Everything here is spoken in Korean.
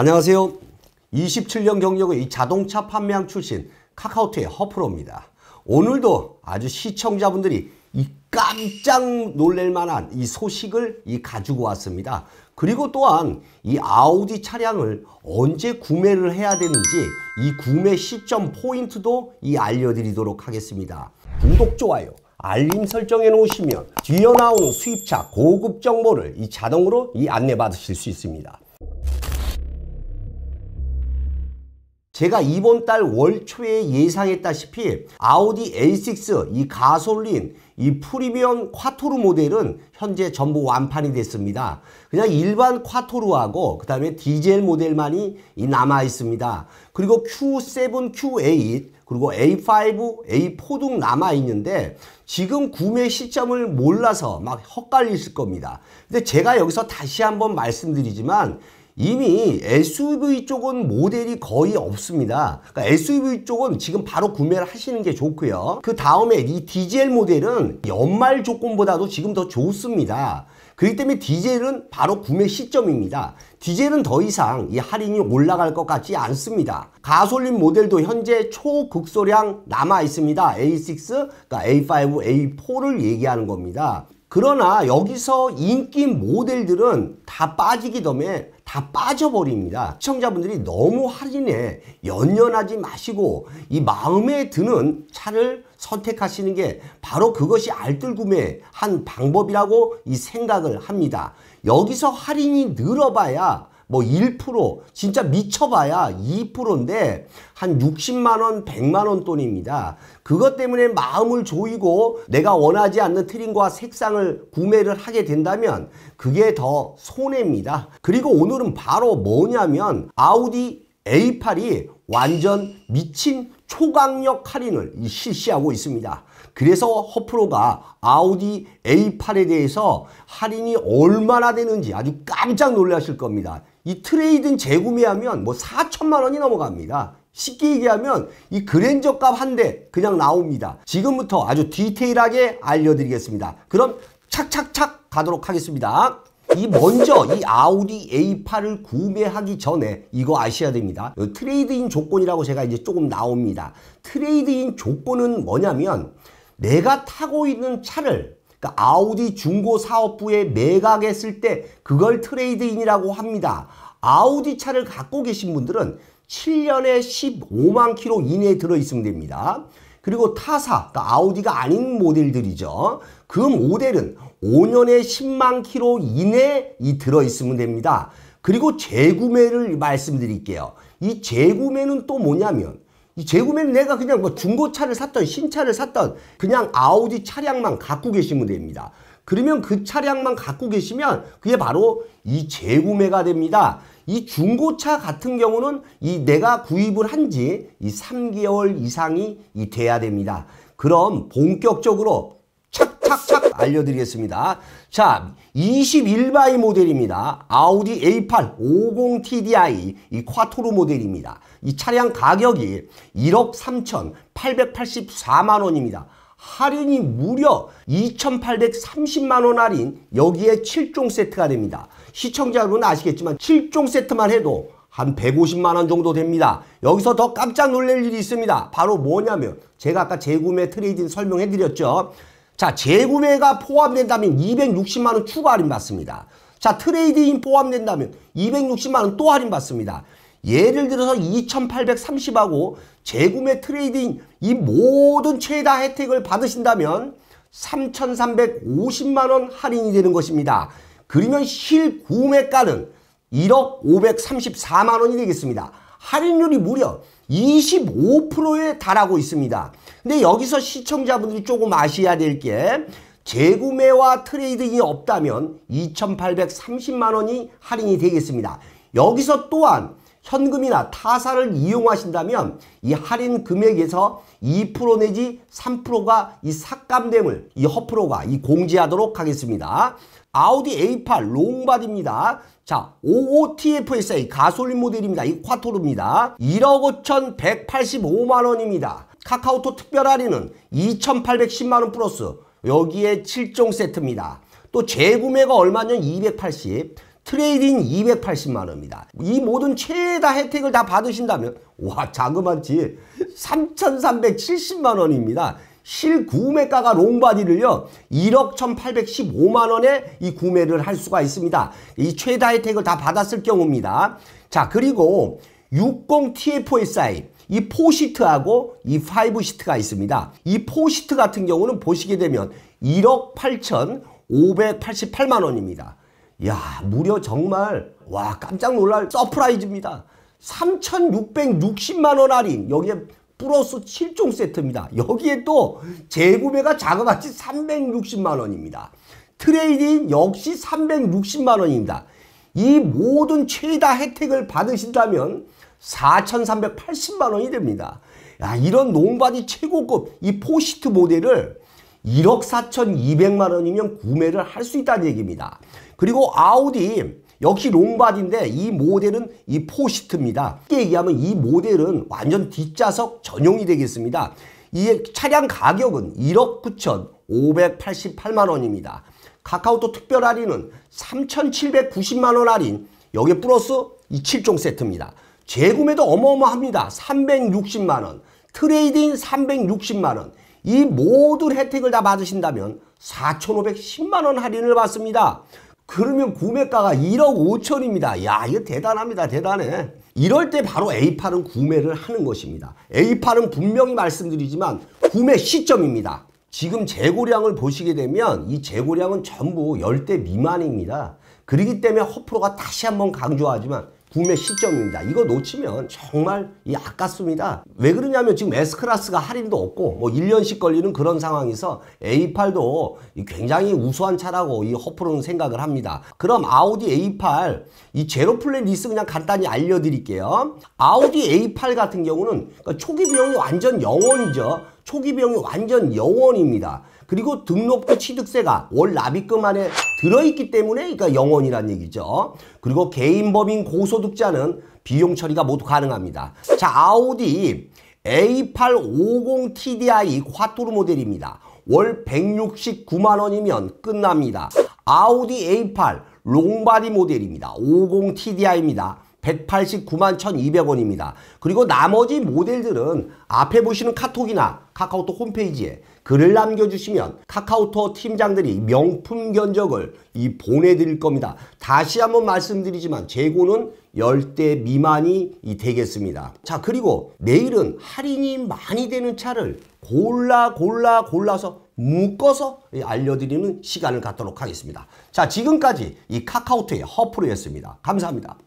안녕하세요. 27년 경력의 이 자동차 판매왕 출신 카카오트의 허프로입니다. 오늘도 아주 시청자분들이 이 깜짝 놀랄 만한 이 소식을 이 가지고 왔습니다. 그리고 또한 이 아우디 차량을 언제 구매를 해야 되는지 이 구매 시점 포인트도 이 알려드리도록 하겠습니다. 구독, 좋아요, 알림 설정해 놓으시면 뒤에 나온 수입차 고급 정보를 이 자동으로 이 안내 받으실 수 있습니다. 제가 이번 달월 초에 예상했다시피 아우디 A6 이 가솔린 이 프리미엄 콰토르 모델은 현재 전부 완판이 됐습니다. 그냥 일반 콰토르하고 그 다음에 디젤 모델만이 남아 있습니다. 그리고 Q7, Q8 그리고 A5, A4 등 남아 있는데 지금 구매 시점을 몰라서 막 헛갈리실 겁니다. 근데 제가 여기서 다시 한번 말씀드리지만 이미 SUV 쪽은 모델이 거의 없습니다. 그러니까 SUV 쪽은 지금 바로 구매를 하시는 게 좋고요. 그 다음에 이 디젤 모델은 연말 조건보다도 지금 더 좋습니다. 그렇기 때문에 디젤은 바로 구매 시점입니다. 디젤은 더 이상 이 할인이 올라갈 것 같지 않습니다. 가솔린 모델도 현재 초극소량 남아 있습니다. A6, 그러니까 A5, A4를 얘기하는 겁니다. 그러나 여기서 인기 모델들은 다 빠지기 전에 다 빠져버립니다. 시청자분들이 너무 할인에 연연하지 마시고 이 마음에 드는 차를 선택하시는 게 바로 그것이 알뜰구매 한 방법이라고 이 생각을 합니다. 여기서 할인이 늘어봐야 뭐1% 진짜 미쳐봐야 2%인데 한 60만원 100만원 돈입니다. 그것 때문에 마음을 조이고 내가 원하지 않는 트림과 색상을 구매를 하게 된다면 그게 더 손해입니다. 그리고 오늘은 바로 뭐냐면 아우디 A8이 완전 미친 초강력 할인을 실시하고 있습니다. 그래서 허프로가 아우디 A8에 대해서 할인이 얼마나 되는지 아주 깜짝 놀라실 겁니다. 이 트레이든 재구매하면 뭐 4천만 원이 넘어갑니다. 쉽게 얘기하면 이 그랜저 값 한 대 그냥 나옵니다. 지금부터 아주 디테일하게 알려드리겠습니다. 그럼 착착착 가도록 하겠습니다. 이 먼저 이 아우디 A8을 구매하기 전에 이거 아셔야 됩니다. 트레이드인 조건이라고 제가 이제 조금 나옵니다. 트레이드인 조건은 뭐냐면 내가 타고 있는 차를 그러니까 아우디 중고사업부에 매각했을 때 그걸 트레이드인이라고 합니다. 아우디 차를 갖고 계신 분들은 7년에 15만 키로 이내에 들어있으면 됩니다. 그리고 타사, 아우디가 아닌 모델들이죠. 그 모델은 5년에 10만 키로 이내에 들어있으면 됩니다. 그리고 재구매를 말씀드릴게요. 이 재구매는 또 뭐냐면 이 재구매는 내가 그냥 뭐 중고차를 샀던 신차를 샀던 그냥 아우디 차량만 갖고 계시면 됩니다. 그러면 그 차량만 갖고 계시면 그게 바로 이 재구매가 됩니다. 이 중고차 같은 경우는 이 내가 구입을 한 지 이 3개월 이상이 이 돼야 됩니다. 그럼 본격적으로 착착착 알려드리겠습니다. 자, 21바이 모델입니다. 아우디 A8 50TDI 이 콰토르 모델입니다. 이 차량 가격이 1억 3,884만 원입니다. 할인이 무려 2,830만 원 할인 여기에 7종 세트가 됩니다. 시청자 여러분 아시겠지만 7종 세트만 해도 한 150만원 정도 됩니다. 여기서 더 깜짝 놀랄 일이 있습니다. 바로 뭐냐면 제가 아까 재구매 트레이딩 설명해드렸죠. 자 재구매가 포함된다면 260만원 추가 할인 받습니다. 자 트레이딩 포함된다면 260만원 또 할인 받습니다. 예를 들어서 2830하고 재구매 트레이딩 이 모든 최다 혜택을 받으신다면 3350만원 할인이 되는 것입니다. 그러면 실구매가는 1억 534만원이 되겠습니다. 할인율이 무려 25%에 달하고 있습니다. 근데 여기서 시청자분들이 조금 아셔야 될 게 재구매와 트레이딩이 없다면 2830만원이 할인이 되겠습니다. 여기서 또한 현금이나 타사를 이용하신다면 이 할인 금액에서 2% 내지 3%가 이 삭감됨을 이 허프로가 이 공지하도록 하겠습니다. 아우디 A8 롱바디입니다. 자, OOTFSA 가솔린 모델입니다. 이 콰토르입니다. 1억 5,185만 원입니다. 카카오톡 특별 할인은 2,810만 원 플러스 여기에 7종 세트입니다. 또 재구매가 얼마냐 280 트레이딩 280만 원입니다. 이 모든 최다 혜택을 다 받으신다면 와 자그마치 3,370만 원입니다. 실구매가가 롱바디를요 1억 1,815만 원에 이 구매를 할 수가 있습니다. 이 최다 혜택을 다 받았을 경우입니다. 자 그리고 60 TFSI 이 포시트하고 이 5시트가 있습니다. 이 포시트 같은 경우는 보시게 되면 1억 8,588만 원입니다. 야 무려 정말 와 깜짝 놀랄 서프라이즈입니다. 3,660만원 할인 여기에 플러스 7종 세트입니다. 여기에 또 재구매가 자그마치 360만원입니다. 트레이딩 역시 360만원입니다. 이 모든 최다 혜택을 받으신다면 4,380만원이 됩니다. 야, 이런 농바디 최고급 이 포시트 모델을 1억 4,200만 원이면 구매를 할 수 있다는 얘기입니다. 그리고 아우디 역시 롱바디인데 이 모델은 이 포시트입니다. 쉽게 얘기하면 이 모델은 완전 뒷좌석 전용이 되겠습니다. 이 차량 가격은 1억 9,588만 원입니다. 카카오톡 특별 할인은 3,790만 원 할인 여기에 플러스 이 7종 세트입니다. 재구매도 어마어마합니다. 360만 원트레이딩 360만 원이 모든 혜택을 다 받으신다면 4,510만원 할인을 받습니다. 그러면 구매가가 1억 5천입니다. 야 이거 대단합니다. 대단해. 이럴 때 바로 A8은 구매를 하는 것입니다. A8은 분명히 말씀드리지만 구매 시점입니다. 지금 재고량을 보시게 되면 이 재고량은 전부 10대 미만입니다. 그러기 때문에 허프로가 다시 한번 강조하지만 구매 시점입니다. 이거 놓치면 정말 이 아깝습니다. 왜 그러냐면 지금 s 클라스가 할인도 없고 뭐 1년씩 걸리는 그런 상황에서 A8도 굉장히 우수한 차라고 이 허프로는 생각을 합니다. 그럼 아우디 A8 이 제로 플랜 리스 그냥 간단히 알려드릴게요. 아우디 A8 같은 경우는 그러니까 초기 비용이 완전 0원이죠 초기 비용이 완전 영원입니다. 그리고 등록부 취득세가 월 납입금 안에 들어있기 때문에 그러니까 영원이란 얘기죠. 그리고 개인법인 고소득자는 비용 처리가 모두 가능합니다. 자 아우디 A850TDI 화토르 모델입니다. 월 169만원이면 끝납니다. 아우디 A8 롱바디 모델입니다. 50TDI입니다. 189만 1200원입니다. 그리고 나머지 모델들은 앞에 보시는 카톡이나 카카오톡 홈페이지에 글을 남겨주시면 카카오톡 팀장들이 명품 견적을 이 보내드릴 겁니다. 다시 한번 말씀드리지만 재고는 10대 미만이 되겠습니다. 자 그리고 내일은 할인이 많이 되는 차를 골라 골라 골라서 묶어서 알려드리는 시간을 갖도록 하겠습니다. 자 지금까지 이 카카오톡의 허프로였습니다. 감사합니다.